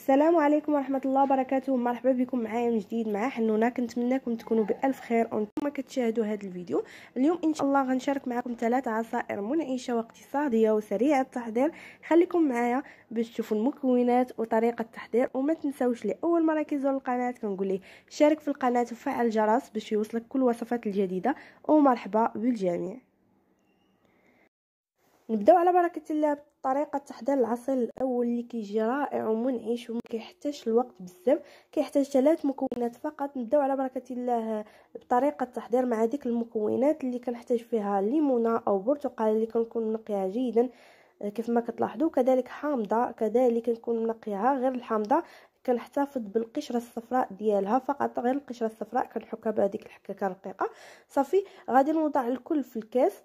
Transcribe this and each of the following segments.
السلام عليكم ورحمة الله وبركاته مرحبا بكم معايا من جديد مع حنونة كنتمنى تكونوا بألف خير وانتم كتشاهدوا هذا الفيديو اليوم إن شاء الله غنشارك معكم ثلاث عصائر منعشة واقتصادية وسريعة التحضير خليكم معايا باش تشوفوا المكونات وطريقة التحضير وما تنسوش لأول مرة كيزور القناة كنقول ليه شارك في القناة وفعل الجرس باش يوصلك كل الوصفات الجديدة ومرحبا بالجميع نبداو على بركة الله طريقه تحضير العصير الاول اللي كيجي رائع ومنعش وما كيحتاجش الوقت بزاف كيحتاج ثلاث مكونات فقط نبداو على بركه الله بطريقه تحضير مع ديك المكونات اللي كنحتاج فيها ليمونه او برتقال اللي كنكون منقيها جيدا كيف ما كتلاحظوا كذلك حامضه كذلك نكون منقيها غير الحامضه كنحتفظ بالقشره الصفراء ديالها فقط غير القشره الصفراء كنحكها بهذيك الحكاكه رقيقه صافي غادي نوضع الكل في الكاس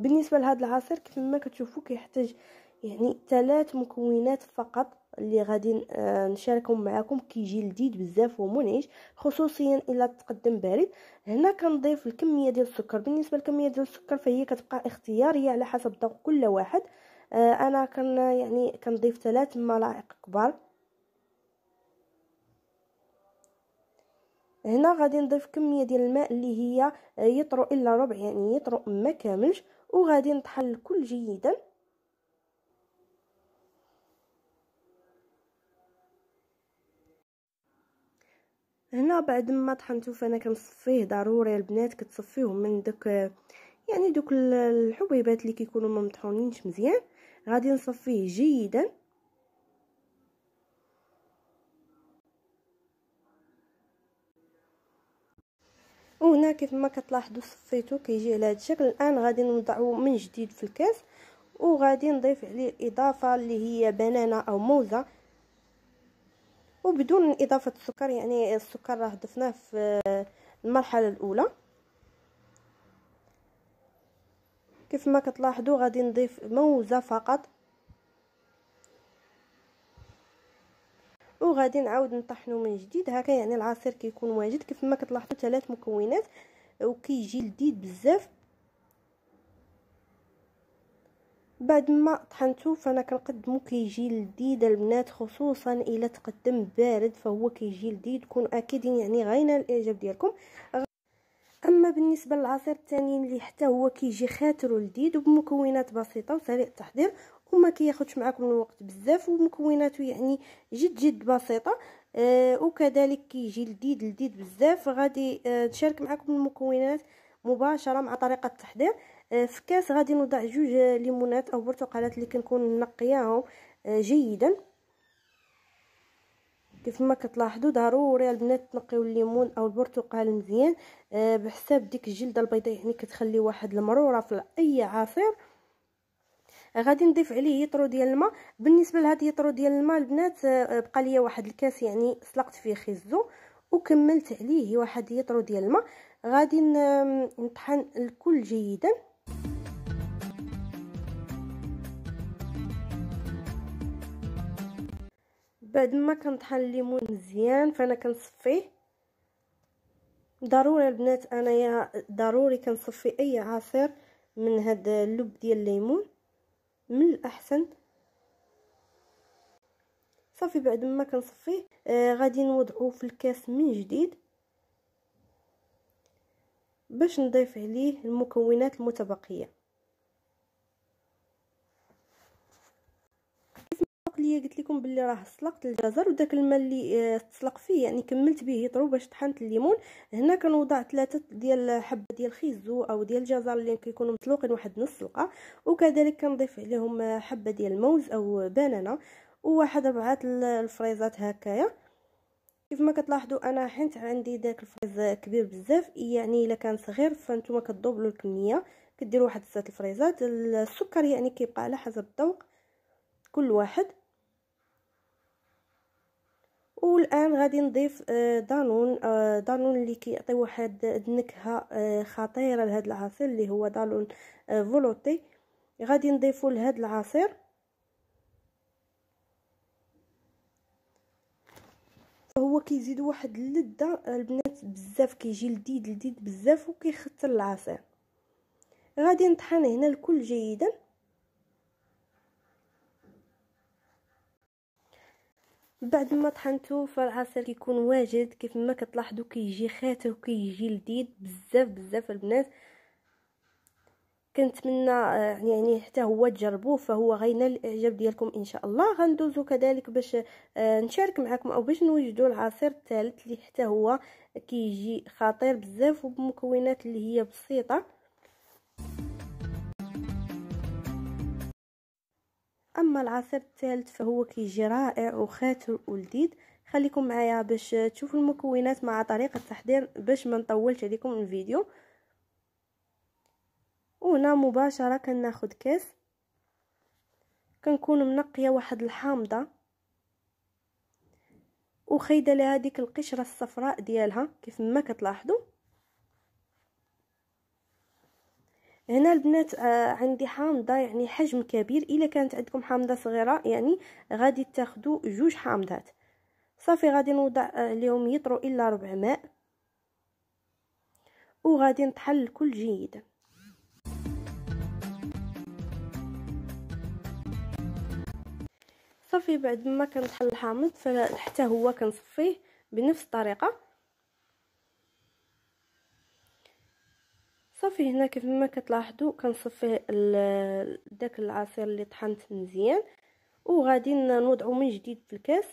بالنسبه لهذا العصير ما كتشوفوا كيحتاج يعني ثلاث مكونات فقط اللي غادي آه، نشاركهم معكم كيجي لذيذ بزاف ومنعش خصوصيا الا تقدم بارد هنا كنضيف الكميه ديال السكر بالنسبه للكميه ديال السكر فهي كتبقى اختياريه على حسب ذوق كل واحد آه، انا كان يعني كنضيف ثلاث ملاعق كبار هنا غادي نضيف كميه ديال الماء اللي هي يطرو الا ربع يعني يطرو ما كاملش وغادي نطحن الكل جيدا هنا بعد ما طحنتو فانا كنصفيه ضروري البنات كتصفيهم من دوك يعني دوك الحبيبات اللي كيكونوا ما مطحونينش مزيان غادي نصفيه جيدا وهنا كيف ما كتلاحظوا صفيتو كيجي على هذا الشكل الان غادي نوضعه من جديد في الكاس وغادي نضيف عليه الاضافه اللي هي بنانه او موزه وبدون اضافه السكر يعني السكر راه ضفناه في المرحله الاولى كيف ما كتلاحظوا غادي نضيف موزه فقط وغادي نعاود نطحنو من جديد هكا يعني العصير كيكون واجد كيف ما كتلاحظوا ثلاث مكونات وكيجي لذيذ بزاف بعد ما طحنته فانا كنقدمو كيجي لذيذ البنات خصوصا الا تقدم بارد فهو كيجي لذيذ كون اكيدين يعني غينال الاعجاب ديالكم اما بالنسبه للعصير الثاني اللي حتى هو كيجي خاطر ولذيذ وبمكونات بسيطه وسريع التحضير وما كياخدش معاكم الوقت بزاف ومكوناته يعني جد جد بسيطه آه وكذلك كيجي لذيذ لذيذ بزاف غادي آه نشارك معاكم المكونات مباشره مع طريقه التحضير آه في كاس غادي نوضع جوج ليمونات او برتقالات اللي كنكون نقياهم آه جيدا كيف ما كتلاحظوا ضروري البنات تنقيو الليمون او البرتقال مزيان آه بحساب ديك الجلده البيضاء يعني كتخلي واحد المروره في اي عصير غادي نضيف عليه يطرو ديال الماء بالنسبه لهاد يطرو ديال الماء البنات آه، بقى ليا واحد الكاس يعني سلقت فيه خزو وكملت عليه واحد يطرو ديال الماء غادي نطحن الكل جيدا بعد ما كنطحن الليمون مزيان فانا كنصفيه ضروري البنات انايا ضروري كنصفي اي عصير من هاد اللب ديال الليمون من الأحسن صافي بعد ما كنصفيه آه غادي نوضعه في الكاس من جديد باش نضيف عليه المكونات المتبقيه هي قلت لكم باللي راه سلقت الجزر وداك الماء اللي آه، تسلق فيه يعني كملت به يطرو باش طحنت الليمون هنا كنوضع ثلاثه ديال حبه ديال خيزو او ديال الجزر اللي كيكونوا مسلوقين واحد نص سلقه وكذلك كنضيف عليهم آه، حبه ديال الموز او بانانا وواحد ربعه الفريزات هكايا كيف ما كتلاحظوا انا حنت عندي داك الفريز كبير بزاف يعني الا كان صغير فانتوما كتضبلوا الكميه كديروا واحد سته الفريزات السكر يعني كيبقى على حسب الذوق كل واحد والان غادي نضيف آه، دانون آه، دانون اللي كيعطي واحد النكهه آه، خطيره لهذا العصير اللي هو دانون فولوتي غادي نضيفو لهذا العصير هو كيزيد واحد اللذه البنات بزاف كيجي لذيذ لذيذ بزاف وكيخثر العصير غادي نطحن هنا الكل جيدا بعد ما طحنتو فالعصير كيكون واجد كيف ما كتلاحظوا كيجي خاتر وكيجي لذيذ بزاف بزاف البنات كنتمنى آه، يعني حتى هو تجربوه فهو غينال الاعجاب ديالكم ان شاء الله غندوزو كذلك باش آه، نشارك معكم او باش نوجدوا العصير الثالث اللي حتى هو كيجي خطير بزاف وبمكونات اللي هي بسيطه اما العصير الثالث فهو كيجي رائع وخاتم ولذيذ خليكم معايا باش تشوفوا المكونات مع طريقه التحضير باش ما نطولش عليكم الفيديو وهنا مباشره كناخذ كاس كنكون منقيه واحد الحامضه وخايده لها ديك القشره الصفراء ديالها كيف ما كتلاحظوا هنا البنات آه عندي حامضه يعني حجم كبير الا كانت عندكم حامضه صغيره يعني غادي تاخذوا جوج حامضات صافي غادي نوضع عليهم آه يطرو الا ربع ماء وغادي نطحن الكل جيدا صافي بعد ما كنطحن الحامض حتى هو كنصفيه بنفس الطريقه صافي هنا كيف ما كتلاحظوا كنصفي داك العصير اللي طحنت مزيان وغادي نوضعو من جديد في الكاس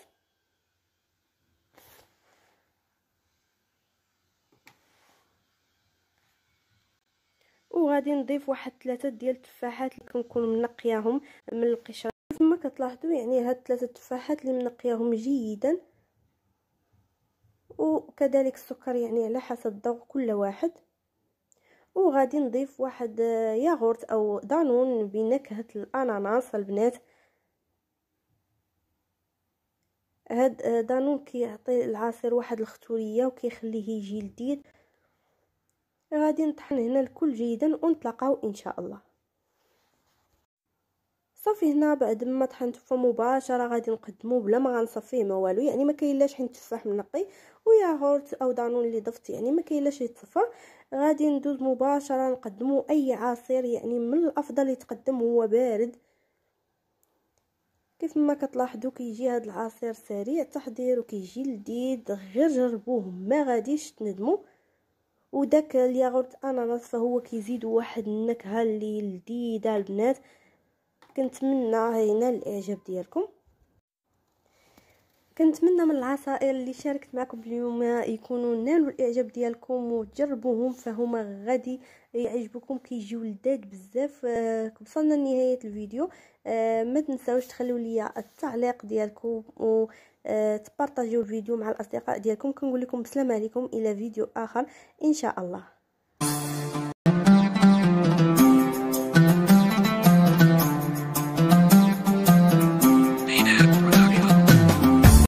وغادي نضيف واحد ثلاثه ديال التفاحات اللي كنكون منقياهم من القشره كيف ما كتلاحظوا يعني هاد ثلاثه التفاحات اللي منقياهم جيدا وكذلك السكر يعني على حسب ذوق كل واحد وغادي نضيف واحد آه، ياغورت او دانون بنكهه الاناناس البنات هاد آه، دانون كيعطي العصير واحد الختوريه وكيخليه يجي لذيذ غادي نطحن هنا الكل جيدا ونتلاقاو ان شاء الله صافي هنا بعد ما طحنت فمباشره مباشره غادي نقدمو بلا ما غنصفيه ما والو يعني ما كاينلاش حين التفاح منقي وياغورت او دانون اللي ضفت يعني ما كاينلاش يتصفى غادي ندوز مباشره نقدمو اي عصير يعني من الافضل يتقدم هو بارد كيف ما كتلاحظوا كيجي هذا العصير سريع التحضير وكيجي لذيذ غير جربوه ما غاديش تندموا وداك الياغورت اناناس فهو كيزيد واحد النكهه اللي لذيذه البنات كنتمنى هنا الاعجاب ديالكم كنتمنى من العصائر اللي شاركت معكم اليوم يكونوا نالوا الاعجاب ديالكم وتجربوهم فهما غادي يعجبكم كيجيو لذاذ بزاف آه، وصلنا لنهايه الفيديو آه، ما تنساوش تخليو لي التعليق ديالكم و آه، تبارطاجيو الفيديو مع الاصدقاء ديالكم كنقول لكم بسلام عليكم الى فيديو اخر ان شاء الله